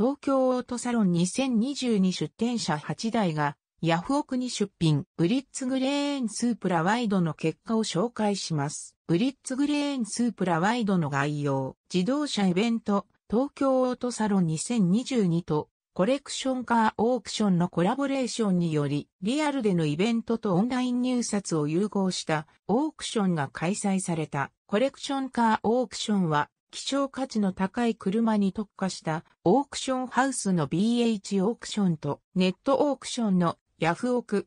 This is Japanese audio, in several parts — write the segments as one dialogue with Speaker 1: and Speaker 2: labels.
Speaker 1: 東京オートサロン2022出展者8台が、ヤフオクに出品、ブリッツグレーンスープラワイドの結果を紹介します。ブリッツグレーンスープラワイドの概要、自動車イベント、東京オートサロン2022と、コレクションカーオークションのコラボレーションにより、リアルでのイベントとオンライン入札を融合したオークションが開催された。コレクションカーオークションは希少価値の高い車に特化したオークションハウスの BH オークションとネットオークションのヤフオク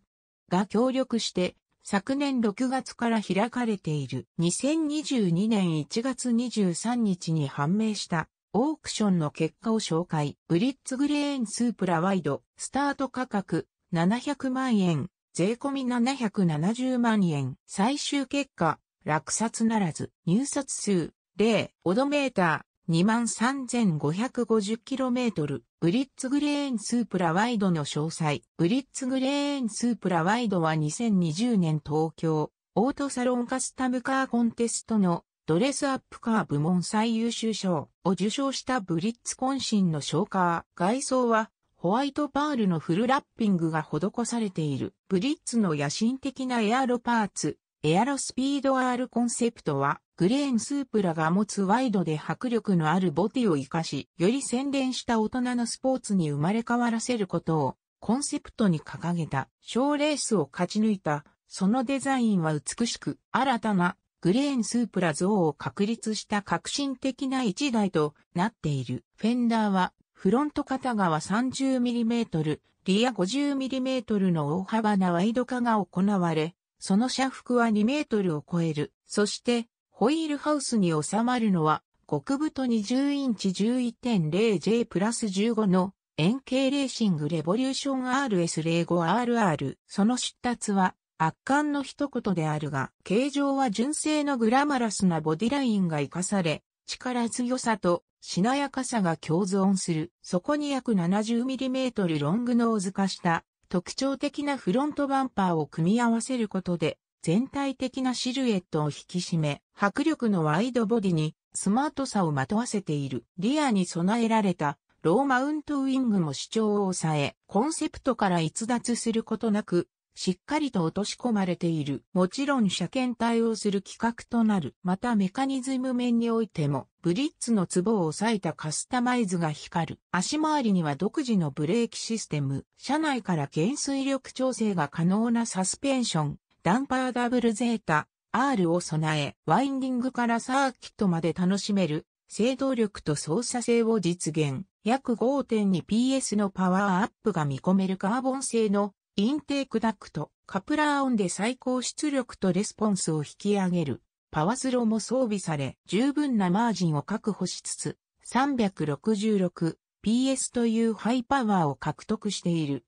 Speaker 1: が協力して昨年6月から開かれている2022年1月23日に判明したオークションの結果を紹介。ブリッツグレーンスープラワイドスタート価格700万円税込み770万円最終結果落札ならず入札数0、オドメーター、23,550km、ブリッツグレーンスープラワイドの詳細。ブリッツグレーンスープラワイドは2020年東京、オートサロンカスタムカーコンテストのドレスアップカー部門最優秀賞を受賞したブリッツ渾身のショーカー。外装はホワイトパールのフルラッピングが施されている。ブリッツの野心的なエアロパーツ、エアロスピード R コンセプトは、グレーンスープラが持つワイドで迫力のあるボディを活かし、より洗練した大人のスポーツに生まれ変わらせることを、コンセプトに掲げた、賞レースを勝ち抜いた、そのデザインは美しく、新たな、グレーンスープラ像を確立した革新的な一台となっている。フェンダーは、フロント片側 30mm、リア 50mm の大幅なワイド化が行われ、その車幅は2メートルを超える。そして、ホイールハウスに収まるのは、極太20インチ 11.0J プラス15の円形レーシングレボリューション RS05RR。その出達は圧巻の一言であるが、形状は純正のグラマラスなボディラインが活かされ、力強さとしなやかさが共存する。そこに約 70mm ロングノーズ化した特徴的なフロントバンパーを組み合わせることで、全体的なシルエットを引き締め、迫力のワイドボディにスマートさをまとわせている。リアに備えられたローマウントウィングも主張を抑え、コンセプトから逸脱することなく、しっかりと落とし込まれている。もちろん車検対応する規格となる。またメカニズム面においても、ブリッツのツボを押さえたカスタマイズが光る。足回りには独自のブレーキシステム、車内から減衰力調整が可能なサスペンション、ダンパーダブルゼータ、R を備え、ワインディングからサーキットまで楽しめる、制動力と操作性を実現。約 5.2PS のパワーアップが見込めるカーボン製のインテークダクト、カプラーオンで最高出力とレスポンスを引き上げる、パワスロも装備され、十分なマージンを確保しつつ、366PS というハイパワーを獲得している。